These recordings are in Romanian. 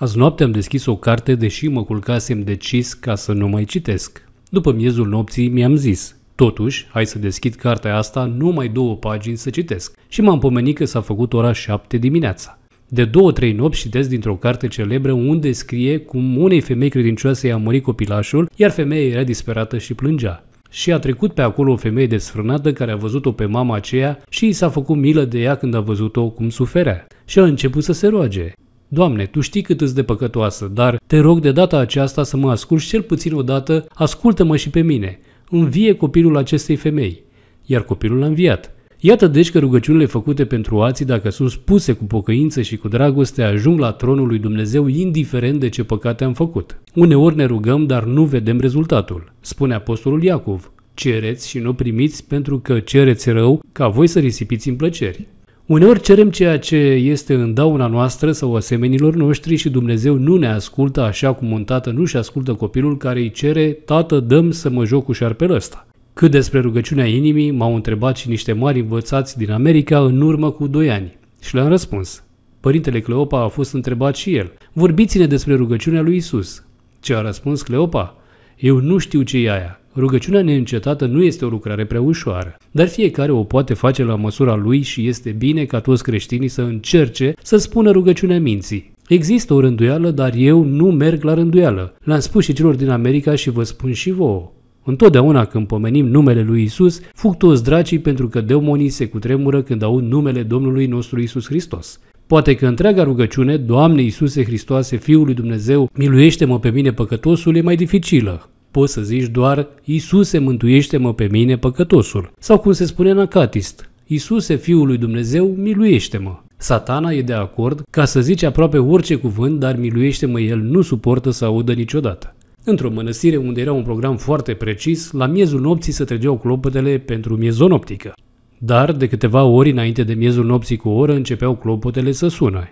Azi noapte am deschis o carte, deși mă culcasem decis ca să nu mai citesc. După miezul nopții mi-am zis, totuși, hai să deschid cartea asta, numai două pagini să citesc. Și m-am pomenit că s-a făcut ora șapte dimineața. De două-trei nopți citesc dintr-o carte celebră unde scrie cum unei femei credincioase i-a murit copilașul, iar femeia era disperată și plângea. Și a trecut pe acolo o femeie desfrânată care a văzut-o pe mama aceea și i s-a făcut milă de ea când a văzut-o cum suferea. Și a început să se roage. Doamne, Tu știi cât îți de păcătoasă, dar te rog de data aceasta să mă asculți cel puțin o dată. ascultă-mă și pe mine. Învie copilul acestei femei. Iar copilul a înviat. Iată deci că rugăciunile făcute pentru alții, dacă sunt spuse cu pocăință și cu dragoste, ajung la tronul lui Dumnezeu indiferent de ce păcate am făcut. Uneori ne rugăm, dar nu vedem rezultatul, spune apostolul Iacov. Cereți și nu primiți pentru că cereți rău ca voi să risipiți în plăceri. Uneori cerem ceea ce este în dauna noastră sau asemenilor noștri și Dumnezeu nu ne ascultă așa cum un tată nu-și ascultă copilul care îi cere Tată, dăm să mă joc cu șarpele ăsta. Cât despre rugăciunea inimii, m-au întrebat și niște mari învățați din America în urmă cu 2 ani și le-am răspuns. Părintele Cleopa a fost întrebat și el. Vorbiți-ne despre rugăciunea lui Isus. Ce a răspuns Cleopa? Eu nu știu ce e aia. Rugăciunea neîncetată nu este o lucrare prea ușoară, dar fiecare o poate face la măsura lui și este bine ca toți creștinii să încerce să spună rugăciunea minții. Există o rânduială, dar eu nu merg la rânduială. L-am spus și celor din America și vă spun și vouă. Întotdeauna când pomenim numele lui Isus, fug toți dracii pentru că demonii se cutremură când aud numele Domnului nostru Isus Hristos. Poate că întreaga rugăciune, Doamne Iisuse Hristoase, Fiul lui Dumnezeu, miluiește-mă pe mine păcătosul, e mai dificilă. Poți să zici doar, Iisuse, mântuiește-mă pe mine, păcătosul. Sau cum se spune în acatist, Iisuse, Fiul lui Dumnezeu, miluiește-mă. Satana e de acord ca să zice aproape orice cuvânt, dar miluiește-mă el nu suportă să audă niciodată. Într-o mănăstire unde era un program foarte precis, la miezul nopții se trăgeau clopotele pentru miezonoptică. Dar, de câteva ori înainte de miezul nopții cu o oră, începeau clopotele să sună.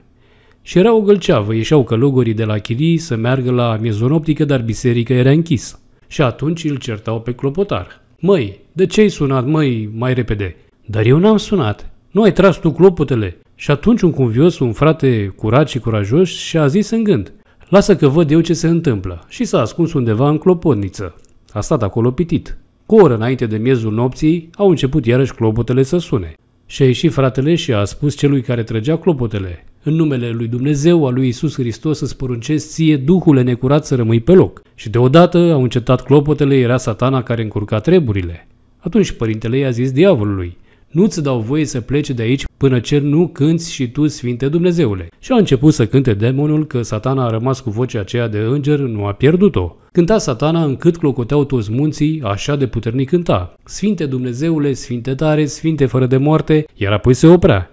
Și era o gălceavă, ieșeau călugorii de la chirii să meargă la miezonoptică, dar biserica era închisă și atunci îl certau pe clopotar. Măi, de ce ai sunat, măi, mai repede? Dar eu n-am sunat. Nu ai tras tu clopotele. Și atunci un cumvios, un frate curat și curajos, și-a zis în gând, lasă că văd eu ce se întâmplă. Și s-a ascuns undeva în clopotniță. A stat acolo pitit. Cu o oră înainte de miezul nopții, au început iarăși clopotele să sune. Și a ieșit fratele și a spus celui care trăgea clopotele. În numele lui Dumnezeu, a lui Isus Hristos, să poruncesc ție, Duhule necurat, să rămâi pe loc. Și deodată au încetat clopotele, era satana care încurca treburile. Atunci părintele i-a zis diavolului, nu-ți dau voie să pleci de aici până ce nu cânți și tu, Sfinte Dumnezeule. Și a început să cânte demonul că satana a rămas cu vocea aceea de înger, nu a pierdut-o. Cânta satana încât clocoteau toți munții, așa de puternic cânta. Sfinte Dumnezeule, Sfinte tare, Sfinte fără de moarte, iar apoi se oprea.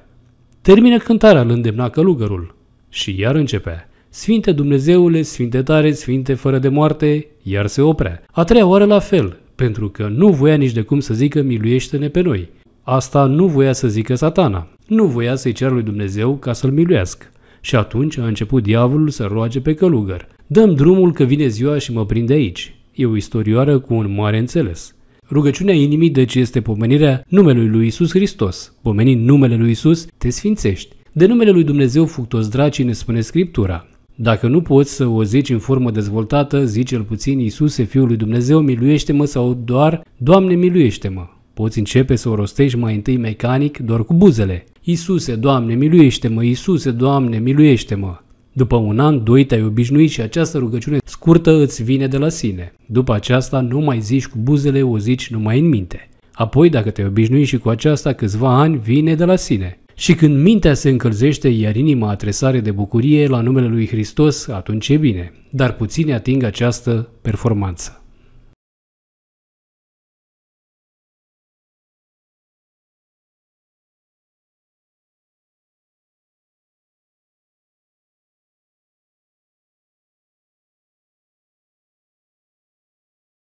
Termină cântarea, îl îndemna călugărul. Și iar începea. Sfinte Dumnezeule, sfinte tare, sfinte fără de moarte, iar se oprea. A treia oară la fel, pentru că nu voia nici de cum să zică miluiește-ne pe noi. Asta nu voia să zică satana. Nu voia să-i ceară lui Dumnezeu ca să-l miluiască. Și atunci a început diavolul să roage pe călugăr. Dăm drumul că vine ziua și mă prinde aici. E o istorioară cu un mare înțeles. Rugăciunea inimii deci este pomenirea numelui lui Isus Hristos. Pomenind numele lui Isus, te sfințești. De numele lui Dumnezeu fuc toți dracii, ne spune Scriptura. Dacă nu poți să o zici în formă dezvoltată, zici cel puțin Iisuse, Fiul lui Dumnezeu, miluiește-mă sau doar Doamne, miluiește-mă. Poți începe să o rostești mai întâi mecanic, doar cu buzele. Iisuse, Doamne, miluiește-mă, Iisuse, Doamne, miluiește-mă. După un an, doi te-ai obișnuit și această rugăciune scurtă îți vine de la sine. După aceasta nu mai zici cu buzele, o zici numai în minte. Apoi, dacă te obișnui și cu aceasta câțiva ani, vine de la sine. Și când mintea se încălzește, iar inima atresare de bucurie la numele lui Hristos, atunci e bine, dar puțini ating această performanță.